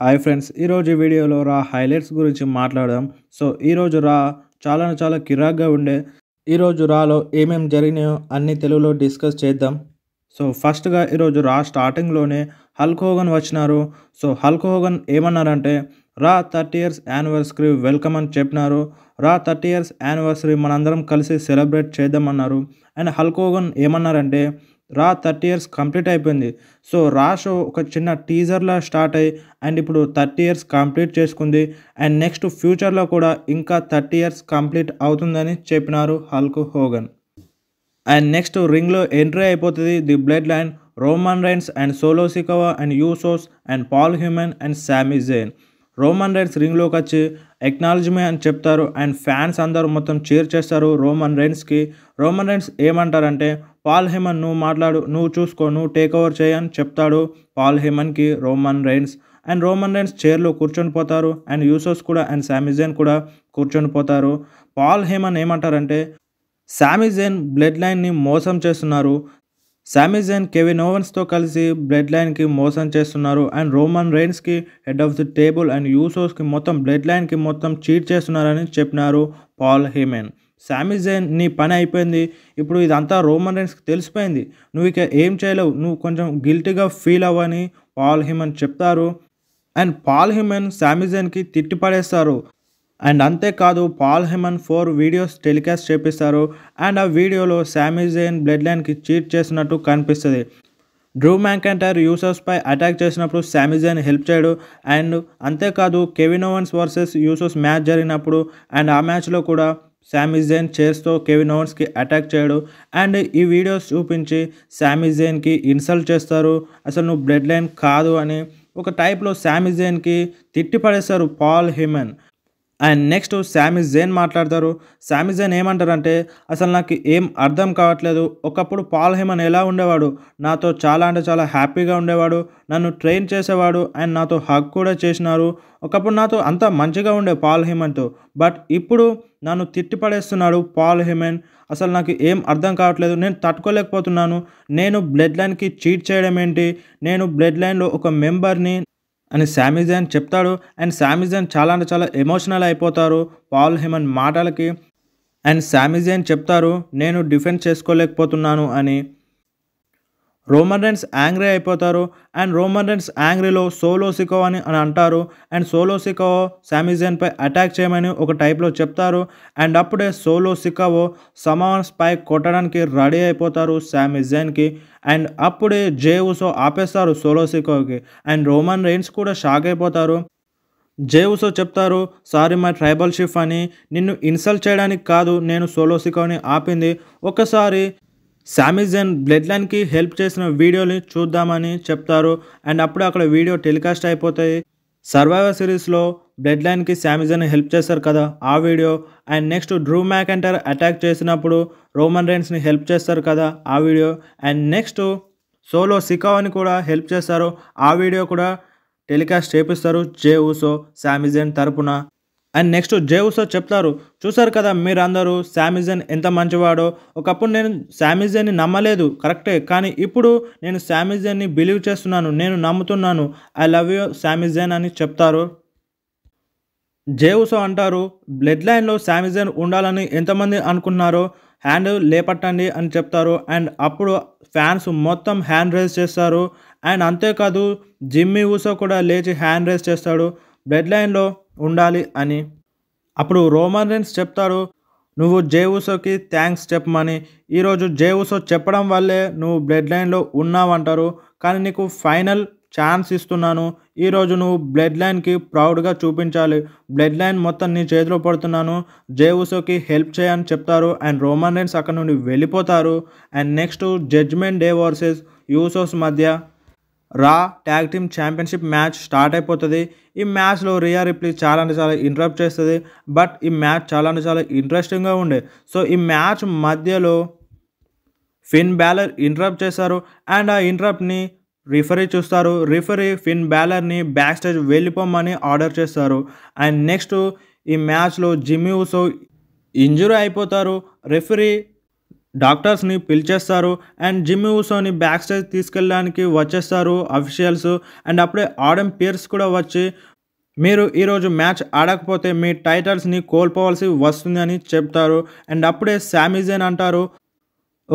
hi friends ఈరోజు వీడియోలో రా హైలైట్స్ గురించి మాట్లాడదాం సో ఈరోజు రా చాలా చాలా కిరాక్గా ఉండే ఈరోజు రాలో ఏమేం జరిగినాయో అన్ని తెలుగులో డిస్కస్ చేద్దాం సో ఫస్ట్గా ఈరోజు రా స్టార్టింగ్లోనే హల్క్ హోగన్ వచ్చినారు సో హల్క్ హోగన్ ఏమన్నారంటే Raw thirty years anniversary welcome అని చెప్పినారు రా థర్టీ ఇయర్స్ యానివర్సరీ మనందరం కలిసి సెలబ్రేట్ చేద్దామన్నారు అండ్ హల్క్ ఏమన్నారంటే రా థర్టీ ఇయర్స్ కంప్లీట్ అయిపోయింది సో రా షో ఒక చిన్న టీజర్లా స్టార్ట్ అయ్యి అండ్ ఇప్పుడు థర్టీ ఇయర్స్ కంప్లీట్ చేసుకుంది అండ్ నెక్స్ట్ ఫ్యూచర్లో కూడా ఇంకా థర్టీ ఇయర్స్ కంప్లీట్ అవుతుందని చెప్పినారు హల్క్ హోగన్ అండ్ నెక్స్ట్ రింగ్లో ఎంట్రీ అయిపోతుంది the Bloodline Roman Reigns and Solo Sikoa and Usos and Paul Heyman and Sami Zayn Roman Reigns రింగ్లోకి వచ్చి ఎక్నాలజీమే అని చెప్తారు అండ్ ఫ్యాన్స్ అందరూ మొత్తం చేర్ చేస్తారు రోమన్ రైన్స్కి రోమన్ రైన్స్ ఏమంటారంటే పాల్ హెమన్ నువ్వు మాట్లాడు నువ్వు చూసుకో నువ్వు టేక్ ఓవర్ చేయని చెప్తాడు పాల్ హెమన్కి Roman Reigns and Roman Reigns చైర్లో కూర్చొని పోతారు అండ్ యూసోస్ కూడా అండ్ శామిజేన్ కూడా కూర్చొని పోతారు పాల్ హేమన్ ఏమంటారంటే శామిజేన్ బ్లడ్ లైన్ని మోసం చేస్తున్నారు శామిజేన్ కెవిన్ ఓవెన్స్తో కలిసి బ్లడ్ లైన్కి మోసం చేస్తున్నారు అండ్ రోమన్ రైన్స్కి head of the table and యూసోస్కి మొత్తం బ్లడ్ లైన్కి మొత్తం చీట్ చేస్తున్నారని చెప్పినారు పాల్ హేమన్ శామిజైన్ నీ పని అయిపోయింది ఇప్పుడు ఇదంతా రోమన్ రైన్స్కి తెలిసిపోయింది నువ్వు ఇక ఏం చేయలేవు నువ్వు కొంచెం గిల్టీగా ఫీల్ అవ్వని పాల్ హిమన్ చెప్తారు అండ్ పాల్ హిమన్ శామిజైన్కి తిట్టి పడేస్తారు అండ్ అంతేకాదు Paul Heyman four videos telecast చేపిస్తారు అండ్ ఆ వీడియోలో శామిజైన్ బ్లడ్ లైన్కి చీట్ చేసినట్టు కనిపిస్తుంది డ్రూ మ్యాంకంటైర్ యూసర్స్పై అటాక్ చేసినప్పుడు శామిజైన్ హెల్ప్ చేయడు అండ్ అంతేకాదు కెవినోవన్స్ వర్సెస్ యూసర్స్ మ్యాచ్ జరిగినప్పుడు అండ్ ఆ మ్యాచ్లో కూడా శామిజైన్ చేస్తూ కెవిన్ ఓన్స్కి అటాక్ చేయడు అండ్ ఈ వీడియోస్ చూపించి శామిజైన్కి ఇన్సల్ట్ చేస్తారు అసలు నువ్వు బ్లడ్ లైన్ కాదు అని ఒక టైప్లో శామిజైన్కి తిట్టి పడేస్తారు Paul Heyman and next Sami Zayn మాట్లాడతారు శామిజేన్ ఏమంటారంటే అసలు నాకు ఏం అర్థం కావట్లేదు ఒకప్పుడు పాల్ హేమన్ ఎలా ఉండేవాడు నాతో చాలా అంటే చాలా హ్యాపీగా ఉండేవాడు నన్ను ట్రైన్ చేసేవాడు అండ్ నాతో హక్ కూడా చేసినారు ఒకప్పుడు నాతో అంత మంచిగా ఉండే పాల్ హేమన్తో బట్ ఇప్పుడు నన్ను తిట్టిపడేస్తున్నాడు పాల్ హేమన్ అసలు నాకు ఏం అర్థం కావట్లేదు నేను తట్టుకోలేకపోతున్నాను నేను బ్లడ్ లైన్కి చీట్ చేయడం ఏంటి నేను బ్లడ్ లైన్లో ఒక మెంబర్ని అని శామిజాన్ చెప్తాడు అండ్ శామిజాన్ చాలా అంటే చాలా ఎమోషనల్ అయిపోతారు పాల్ హెమన్ మాటలకి అండ్ శామిజాన్ చెప్తారు నేను డిఫెన్స్ చేసుకోలేకపోతున్నాను అని రోమన్ యాంగ్రీ అయిపోతారు అండ్ రోమన్ యాంగ్రీలో సోలో సికో అని అని అంటారు అండ్ సోలో సికో శామిజన్పై అటాక్ చేయమని ఒక టైప్లో చెప్తారు అండ్ అప్పుడే సోలో సికావో సమాన్ స్పైక్ కొట్టడానికి రెడీ అయిపోతారు శామిజన్కి అండ్ అప్పుడే జే ఉసో ఆపేస్తారు సోలో సికోకి అండ్ రోమన్ రెయిన్స్ కూడా షాక్ అయిపోతారు జేవుసో చెప్తారు సారీ మై ట్రైబల్ షిఫ్ అని నిన్ను ఇన్సల్ట్ చేయడానికి కాదు నేను సోలోసికోని ఆపింది ఒకసారి శామిజన్ బ్లడ్ లైన్కి హెల్ప్ చేసిన వీడియోని చూద్దామని చెప్తారు అండ్ అప్పుడు అక్కడ వీడియో టెలికాస్ట్ అయిపోతాయి సర్వైవర్ సిరీస్లో బ్లడ్ లైన్కి శామిజన్ హెల్ప్ చేస్తారు కదా ఆ video and next Drew McIntyre attack చేసినప్పుడు రోమన్ రైన్స్ని హెల్ప్ చేస్తారు కదా ఆ వీడియో అండ్ నెక్స్ట్ సోలో సికావని కూడా హెల్ప్ చేస్తారు ఆ వీడియో కూడా టెలికాస్ట్ చేపిస్తారు జే ఊసో శామిజన్ తరపున అండ్ నెక్స్ట్ ఉసో చెప్తారు చూసారు కదా మీరందరూ శామిజన్ ఎంత మంచివాడో ఒకప్పుడు నేను శామిజన్ని నమ్మలేదు కరెక్టే కానీ ఇప్పుడు నేను శామిజన్ని బిలీవ్ చేస్తున్నాను నేను నమ్ముతున్నాను ఐ లవ్ యూ శామిజన్ అని చెప్తారు జేవుసో అంటారు బ్లడ్ లైన్లో శామిజన్ ఉండాలని ఎంతమంది అనుకున్నారో హ్యాండ్ లేపట్టండి అని చెప్తారు అండ్ అప్పుడు ఫ్యాన్స్ మొత్తం హ్యాండ్ రేస్ చేస్తారు అండ్ అంతేకాదు జిమ్మి ఊసో కూడా లేచి హ్యాండ్ రేస్ చేస్తాడు లైన్లో ఉండాలి అని అప్పుడు రోమన్ రెన్స్ చెప్తాడు నువ్వు జేవుసోకి థ్యాంక్స్ చెప్పమని ఈరోజు జేవుసో చెప్పడం వల్లే నువ్వు బ్లడ్ లైన్లో ఉన్నావంటారు కానీ నీకు ఫైనల్ ఛాన్స్ ఇస్తున్నాను ఈరోజు నువ్వు బ్లడ్ లైన్కి ప్రౌడ్గా చూపించాలి బ్లడ్ లైన్ మొత్తం నీ చేతిలో పడుతున్నాను జేవుసోకి హెల్ప్ చేయని చెప్తారు అండ్ రోమన్ రెన్స్ అక్కడ నుండి వెళ్ళిపోతారు and next Judgment Day versus Usos మధ్య Raw tag team championship match start అయిపోతుంది ఈ మ్యాచ్లో రియా రిప్లీ చాలా అంటే చాలా ఇంటరప్ట్ చేస్తుంది బట్ ఈ మ్యాచ్ చాలా అంటే చాలా ఇంట్రెస్టింగ్గా ఉండే సో ఈ మ్యాచ్ మధ్యలో ఫిన్ బ్యాలర్ ఇంటరప్ట్ చేస్తారు అండ్ ఆ ఇంటరప్ట్ని రిఫరీ చూస్తారు రిఫరీ ఫిన్ బ్యాలర్ని బ్యాక్ స్టేజ్ వెళ్ళిపోమని ఆర్డర్ చేస్తారు అండ్ నెక్స్ట్ ఈ మ్యాచ్లో ఊసో ఇంజురీ అయిపోతారు రిఫరీ డాక్టర్స్ని పిలిచేస్తారు అండ్ జిమ్మి ఊసోని బ్యాక్ స్టేజ్ తీసుకెళ్ళడానికి వచ్చేస్తారు అఫీషియల్స్ అండ్ అప్పుడే ఆడమ్ పియర్స్ కూడా వచ్చి మీరు ఈరోజు మ్యాచ్ ఆడకపోతే మీ టైటల్స్ని కోల్పోవాల్సి వస్తుంది అని చెప్తారు అండ్ అప్పుడే శామీజేన్ అంటారు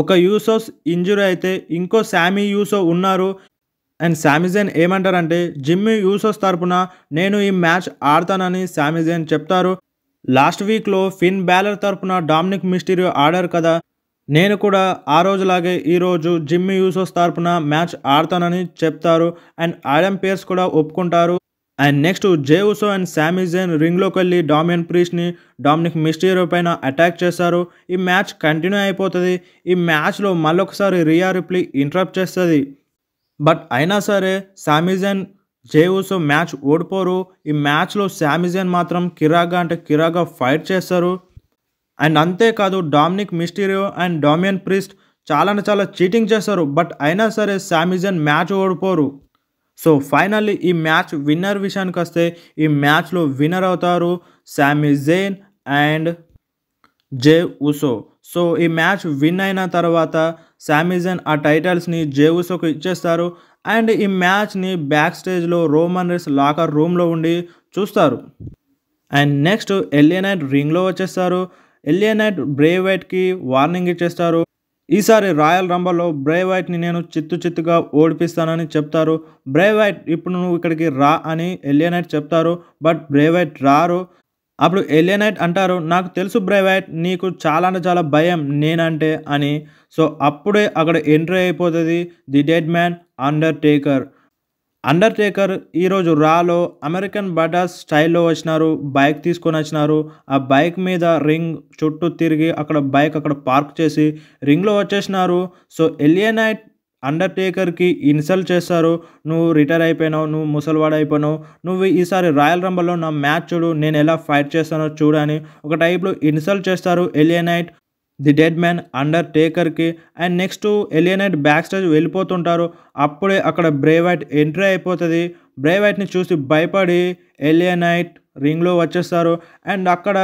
ఒక యూసోస్ ఇంజురీ అయితే ఇంకో శామీ యూసో ఉన్నారు అండ్ శామీజేన్ ఏమంటారంటే జిమ్మి యూసోస్ తరపున నేను ఈ మ్యాచ్ ఆడతానని శామిజైన్ చెప్తారు లాస్ట్ వీక్లో ఫిన్ బ్యాలర్ తరపున డామినిక్ మిస్టీరియో ఆడారు కదా నేను కూడా ఆ రోజులాగే ఈరోజు జిమ్మి యూసోస్ తరపున మ్యాచ్ ఆడతానని చెప్తారు అండ్ ఆడమ్ పేర్స్ కూడా ఒప్పుకుంటారు and next Jey Uso and Sami Zayn రింగ్లోకి వెళ్ళి డామియన్ ప్రీస్ని డామినిక్ మిస్టీరో పైన అటాక్ చేస్తారు ఈ మ్యాచ్ కంటిన్యూ అయిపోతుంది ఈ మ్యాచ్లో మళ్ళొకసారి రియా రిప్లీ ఇంటరప్ట్ చేస్తుంది బట్ అయినా సరే శామిజెన్ జేవుసో మ్యాచ్ ఓడిపోరు ఈ మ్యాచ్లో శామిజెన్ మాత్రం కిరాగా అంటే కిరాగా ఫైట్ చేస్తారు అండ్ అంతేకాదు Dominik Mysterio and Damian Priest చాలా చాలా చీటింగ్ చేస్తారు బట్ అయినా సరే శామిజన్ మ్యాచ్ ఓడిపోరు సో ఫైనల్లీ ఈ మ్యాచ్ విన్నర్ విషయానికి వస్తే ఈ మ్యాచ్లో విన్నర్ అవుతారు Sami Zayn and Jey Uso so ఈ మ్యాచ్ విన్ అయిన తర్వాత శామిజన్ ఆ టైటిల్స్ని జే ఉసోకు ఇచ్చేస్తారు అండ్ ఈ మ్యాచ్ని బ్యాక్ స్టేజ్లో రోమన్ రేస్ లాకర్ రూమ్లో ఉండి చూస్తారు అండ్ నెక్స్ట్ ఎల్ఏ నైట్ రింగ్లో వచ్చేస్తారు ఎల్ఏ నైట్ బ్రే వైట్కి వార్నింగ్ ఇచ్చేస్తారు ఈసారి రాయల్ రంబల్లో బ్రే వైట్ని నేను చిత్తు చిత్తుగా ఓడిపిస్తానని చెప్తారు బ్రే వైట్ ఇప్పుడు నువ్వు ఇక్కడికి రా అని ఎల్ఏ నైట్ చెప్తారు బట్ బ్రే వైట్ రారు అప్పుడు ఎల్ఏ నైట్ అంటారు నాకు తెలుసు బ్రే వైట్ నీకు చాలా అంటే చాలా భయం నేనంటే అని సో అప్పుడే అక్కడ ఎంట్రీ అయిపోతుంది the Deadman Undertaker Undertaker ఈరోజు రాలో అమెరికన్ బటాస్ స్టైల్లో వచ్చినారు బైక్ తీసుకొని వచ్చినారు ఆ బైక్ మీద రింగ్ చుట్టూ తిరిగి అక్కడ బైక్ అక్కడ పార్క్ చేసి రింగ్లో వచ్చేసినారు సో ఎలియనైట్ అండర్టేకర్కి ఇన్సల్ట్ చేస్తారు నువ్వు రిటైర్ అయిపోయినావు నువ్వు ముసలివాడు అయిపోయినావు నువ్వు ఈసారి రాయల్ రంబల్లో నా మ్యాచ్ చూడు నేను ఎలా ఫైట్ చేస్తానో చూడని ఒక టైప్లో ఇన్సల్ట్ చేస్తారు ఎలియనైట్ ది డెడ్ మ్యాన్ అండర్ టేకర్కి and next LA Knight backstage వెళ్ళిపోతుంటారు అప్పుడే అక్కడ బ్రేవైట్ ఎంట్రీ అయిపోతుంది బ్రేవైట్ని చూసి భయపడి ఎలియనైట్ రింగ్లో వచ్చేస్తారు అండ్ అక్కడ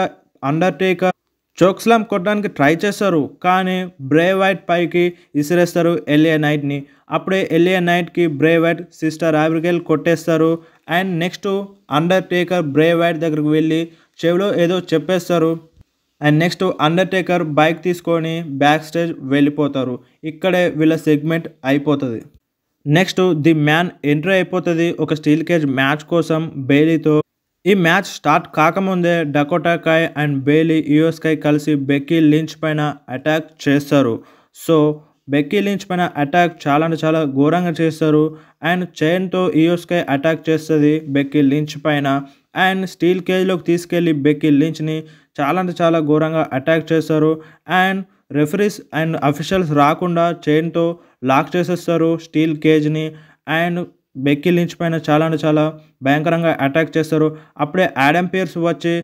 అండర్ టేకర్ చోక్స్లాం కొట్టడానికి ట్రై చేస్తారు కానీ బ్రేవైట్ పైకి ఇసిరేస్తారు ఎలియనైట్ని అప్పుడే ఎలియనైట్కి బ్రేవైట్ సిస్టర్ ఆబ్రికెల్ కొట్టేస్తారు and next Undertaker Bray Wyatt దగ్గరికి వెళ్ళి చెవిలో ఏదో చెప్పేస్తారు అండ్ నెక్స్ట్ అండర్టేకర్ బైక్ తీసుకొని బ్యాక్ స్టేజ్ వెళ్ళిపోతారు ఇక్కడే వీళ్ళ సెగ్మెంట్ అయిపోతుంది నెక్స్ట్ ది మ్యాన్ ఎంట్రీ అయిపోతుంది ఒక స్టీల్ కేజ్ మ్యాచ్ కోసం బెయిలీతో ఈ మ్యాచ్ స్టార్ట్ కాకముందే డకోటాకాయ్ అండ్ బెయిలీ యుఎస్కాయ్ కలిసి బెక్కీ లించ్ పైన అటాక్ చేస్తారు సో బెక్కీ లించ్ పైన అటాక్ చాలా అంటే చాలా ఘోరంగా చేస్తారు అండ్ చైన్తో ఈయోస్కై అటాక్ చేస్తుంది బెక్కీ లించ్ పైన అండ్ స్టీల్ కేజ్లోకి తీసుకెళ్ళి బెక్కీ లించ్ని చాలా అంటే చాలా ఘోరంగా అటాక్ చేస్తారు అండ్ రెఫరీస్ అండ్ అఫీషియల్స్ రాకుండా చైన్తో లాక్ చేసేస్తారు స్టీల్ కేజ్ని అండ్ బెక్కీ లించ్ పైన చాలా అంటే చాలా భయంకరంగా అటాక్ చేస్తారు అప్పుడే యాడమ్ వచ్చి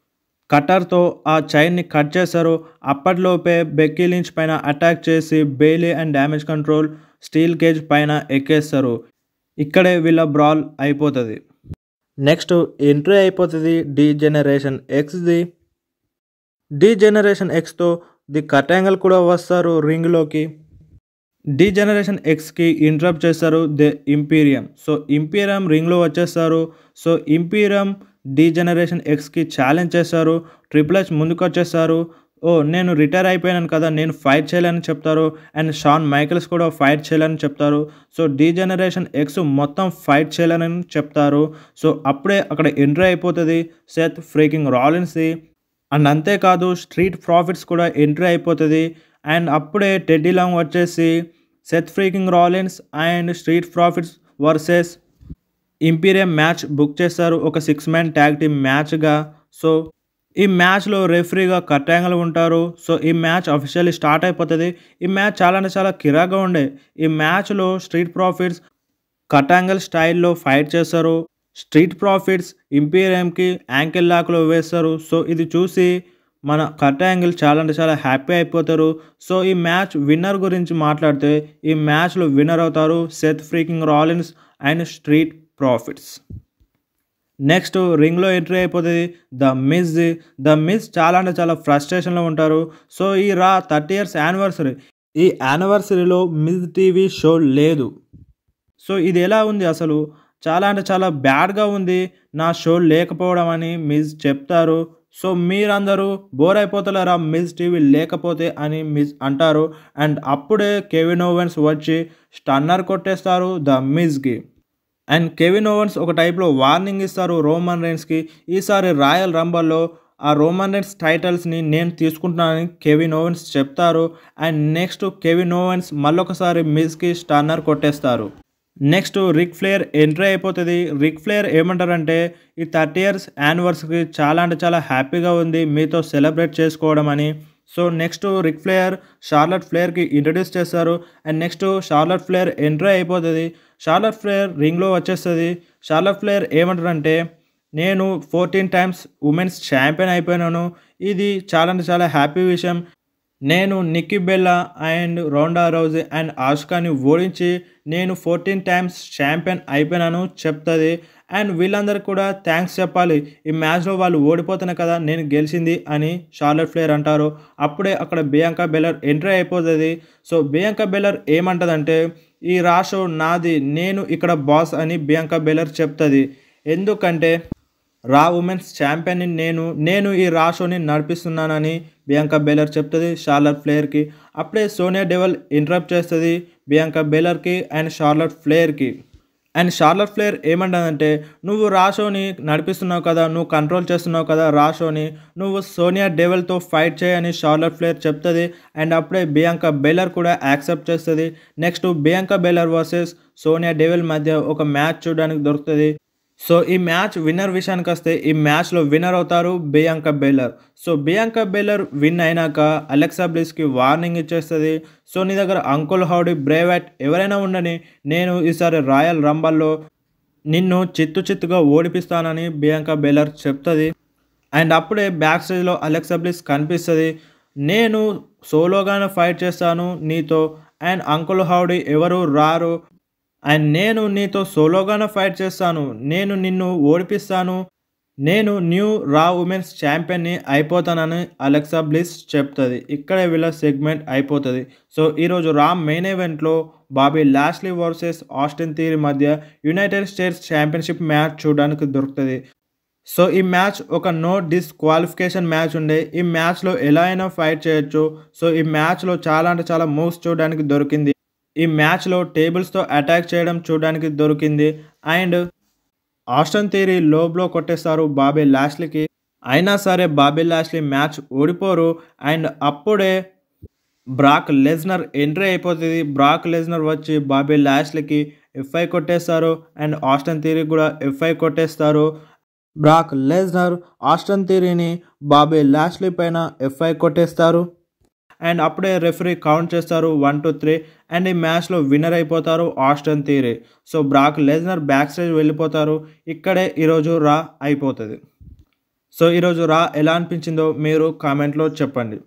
కట్టర్తో ఆ చైన్ని కట్ చేశారు అప్పట్లోపే బెక్కీ లించ్ పైన అటాక్ చేసి Bayley and Damage Control steel cage పైన ఎక్కేస్తారు ఇక్కడే వీళ్ళ బ్రాల్ అయిపోతుంది నెక్స్ట్ ఎంట్రీ అయిపోతుంది డి జనరేషన్ ఎక్స్ది డి జనరేషన్ ఎక్స్తో ది కటాంగల్ కూడా వస్తారు రింగ్లోకి డి జనరేషన్ ఎక్స్కి ఇంటరప్ట్ చేస్తారు ది ఇంపీరియం సో ఇంపీరియం రింగ్లో వచ్చేస్తారు సో ఇంపీరియం డీ జనరేషన్ ఎక్స్కి ఛాలెంజ్ చేస్తారు ట్రిపుల్ హెచ్ వచ్చేస్తారు ఓ నేను రిటైర్ అయిపోయాను కదా నేను ఫైట్ చేయలేని చెప్తారు అండ్ షాన్ మైకిల్స్ కూడా ఫైట్ చేయలేని చెప్తారు సో డీ జనరేషన్ ఎక్స్ మొత్తం ఫైట్ చేయాలని చెప్తారు సో అప్పుడే అక్కడ ఎంట్రీ అయిపోతుంది సెత్ ఫ్రీకింగ్ రాలిన్స్ది అండ్ అంతేకాదు స్ట్రీట్ ప్రాఫిట్స్ కూడా ఎంట్రీ అయిపోతుంది అండ్ అప్పుడే టెడ్డీ లాంగ్ వచ్చేసి Seth freaking Rollins and Street Profits versus Imperium match book చేస్తారు ఒక సిక్స్ మ్యాన్ ట్యాగ్ టీమ్ మ్యాచ్గా సో ఈ మ్యాచ్లో రెఫరీగా కట్టాంగలు ఉంటారు సో ఈ మ్యాచ్ అఫీషియల్లీ స్టార్ట్ అయిపోతుంది ఈ మ్యాచ్ చాలా అంటే చాలా కిరాగా ఉండే ఈ మ్యాచ్లో స్ట్రీట్ ప్రాఫిట్స్ కటాంగల్ స్టైల్లో ఫైట్ చేస్తారు స్ట్రీట్ ప్రాఫిట్స్ ఇంపీరియంకి యాంకిల్ లాక్లో వేస్తారు సో ఇది చూసి మన కటాంగిల్ చాలా అంటే చాలా హ్యాపీ అయిపోతారు సో ఈ మ్యాచ్ విన్నర్ గురించి మాట్లాడితే ఈ మ్యాచ్లో విన్నర్ అవుతారు Seth freaking Rollins and Street Profits next రింగ్లో ఎంట్రీ అయిపోతుంది ద మిస్ ద మిస్ చాలా అంటే చాలా ఫ్రస్ట్రేషన్లో ఉంటారు సో ఈ రా థర్టీ ఇయర్స్ యానివర్సరీ ఈ యానివర్సరీలో మిస్ టీవీ షో లేదు సో ఇది ఎలా ఉంది అసలు చాలా అంటే చాలా బ్యాడ్గా ఉంది నా షో లేకపోవడం అని మిస్ చెప్తారు సో మీరందరూ బోర్ అయిపోతలేరా మిస్ టీవీ లేకపోతే అని మిస్ అంటారు అండ్ అప్పుడే కెవిన్ ఓవెన్స్ వచ్చి స్టన్నర్ కొట్టేస్తారు ద మిస్కి అండ్ కెవిన్ ఓవన్స్ ఒక టైప్లో వార్నింగ్ ఇస్తారు రోమన్ రేన్స్కి ఈసారి రాయల్ రంబల్లో ఆ రోమన్ రైన్స్ టైటిల్స్ని నేను తీసుకుంటున్నానని కెవిన్ ఓవెన్స్ చెప్తారు అండ్ నెక్స్ట్ కెవిన్ ఓవెన్స్ మళ్ళొకసారి మిస్కి స్టన్నర్ కొట్టేస్తారు నెక్స్ట్ రిక్ ఫ్లేయర్ ఎంట్రీ అయిపోతుంది రిక్ ఫ్లేయర్ ఏమంటారంటే ఈ థర్టీ ఇయర్స్ యానివర్స్కి చాలా అంటే చాలా హ్యాపీగా ఉంది మీతో సెలబ్రేట్ చేసుకోవడం అని so next Ric Flair Charlotte ఫ్లేయర్కి ఇంట్రడ్యూస్ చేస్తారు and next Charlotte Flair entry అయిపోతుంది షార్లర్ ఫ్లేయర్ రింగ్లో వచ్చేస్తుంది షార్లర్ ఫ్లేయర్ ఏమంటారంటే నేను ఫోర్టీన్ టైమ్స్ ఉమెన్స్ ఛాంపియన్ అయిపోయినాను ఇది చాలా అంటే చాలా హ్యాపీ విషయం నేను Nikki Bella and Ronda Rousey and ఆష్కాని ఓడించి నేను ఫోర్టీన్ టైమ్స్ ఛాంపియన్ అయిపోయినాను చెప్తుంది అండ్ వీళ్ళందరూ కూడా థ్యాంక్స్ చెప్పాలి ఈ మ్యాచ్లో వాళ్ళు ఓడిపోతున్నారు కదా నేను గెలిచింది అని షార్లెట్ ఫ్లేయర్ అంటారు అప్పుడే అక్కడ బియాంక బెల్లర్ ఎంట్రీ అయిపోతుంది సో బియాంక బెల్లర్ ఏమంటుందంటే ఈ రాషో నాది నేను ఇక్కడ బాస్ అని బియాంకా బెలర్ చెప్తుంది ఎందుకంటే రా ఉమెన్స్ ఛాంపియన్ని నేను నేను ఈ రా షోని నడిపిస్తున్నానని బియాంకా బెలర్ చెప్తుంది షార్లట్ ఫ్లేయర్కి అప్పుడే సోనియా డెవల్ ఇంటరప్ట్ చేస్తుంది బియాంకా బెలర్కి అండ్ షార్లట్ ఫ్లేయర్కి అండ్ షార్లర్ ఫ్లేయర్ ఏమంటుందంటే నువ్వు షోని నడిపిస్తున్నావు కదా నువ్వు కంట్రోల్ చేస్తున్నావు కదా షోని నువ్వు సోనియా డెవెల్తో ఫైట్ చేయని షార్లర్ ఫ్లేయర్ చెప్తుంది అండ్ అప్పుడే బియాంక బెలర్ కూడా యాక్సెప్ట్ చేస్తుంది next Bianca Belair versus Sonya Deville మధ్య ఒక మ్యాచ్ చూడడానికి దొరుకుతుంది సో ఈ మ్యాచ్ విన్నర్ విషయానికి వస్తే ఈ మ్యాచ్లో విన్నర్ అవుతారు Bianca Belair so Bianca Belair win అయినాక అలెక్సా బ్లిస్కి వార్నింగ్ ఇచ్చేస్తుంది సో నీ దగ్గర అంకుల్ హౌడీ బ్రేవెట్ ఎవరైనా ఉండని నేను ఈసారి రాయల్ రంబల్లో నిన్ను చిత్తు చిత్తుగా ఓడిపిస్తానని బియాంక బెల్లర్ చెప్తుంది అండ్ అప్పుడే బ్యాక్ స్టేజ్లో అలెక్సా బ్లిస్ కనిపిస్తుంది నేను సోలోగానే ఫైట్ చేస్తాను నీతో అండ్ అంకుల్ హౌడీ ఎవరు రారు అండ్ నేను నీతో సోలోగానే ఫైట్ చేస్తాను నేను నిన్ను ఓడిపిస్తాను నేను న్యూ రా ఉమెన్స్ ఛాంపియన్ని అయిపోతానని అలెక్సా బ్లిస్ చెప్తుంది ఇక్కడే వీళ్ళ సెగ్మెంట్ అయిపోతుంది సో ఈరోజు రా మెయిన్ ఈవెంట్లో Bobby Lashley versus Austin Theory మధ్య యునైటెడ్ స్టేట్స్ ఛాంపియన్షిప్ మ్యాచ్ చూడడానికి దొరుకుతుంది సో ఈ మ్యాచ్ ఒక నో డిస్క్వాలిఫికేషన్ మ్యాచ్ ఉండే ఈ మ్యాచ్లో ఎలా అయినా ఫైట్ చేయొచ్చు సో ఈ మ్యాచ్లో చాలా అంటే చాలా మూవ్స్ చూడడానికి దొరికింది ఈ మ్యాచ్లో టేబుల్స్తో అటాక్ చేయడం చూడడానికి దొరికింది and Austin Theory low blow కొట్టేస్తారు బాబే లాస్లీకి అయినా సరే బాబే లాస్లీ మ్యాచ్ ఓడిపోరు అండ్ అప్పుడే బ్రాక్ లెజ్నర్ ఎంట్రీ అయిపోతుంది బ్రాక్ లెజ్నర్ వచ్చి బాబే లాస్లీకి ఎఫ్ఐ కొట్టేస్తారు అండ్ ఆస్టన్ థీరీ కూడా ఎఫ్ఐ కొట్టేస్తారు బ్రాక్ లెజ్నర్ ఆస్టన్ థీరీని బాబే లాస్లీ పైన ఎఫ్ఐ కొట్టేస్తారు అండ్ అప్పుడే రెఫరీ కౌంట్ చేస్తారు వన్ టూ త్రీ అండ్ ఈ మ్యాచ్లో విన్నర్ అయిపోతారు Austin Theory so Brock Lesnar backstage వెళ్ళిపోతారు ఇక్కడే ఈరోజు రా అయిపోతుంది సో ఈరోజు రా ఎలా అనిపించిందో మీరు కామెంట్లో చెప్పండి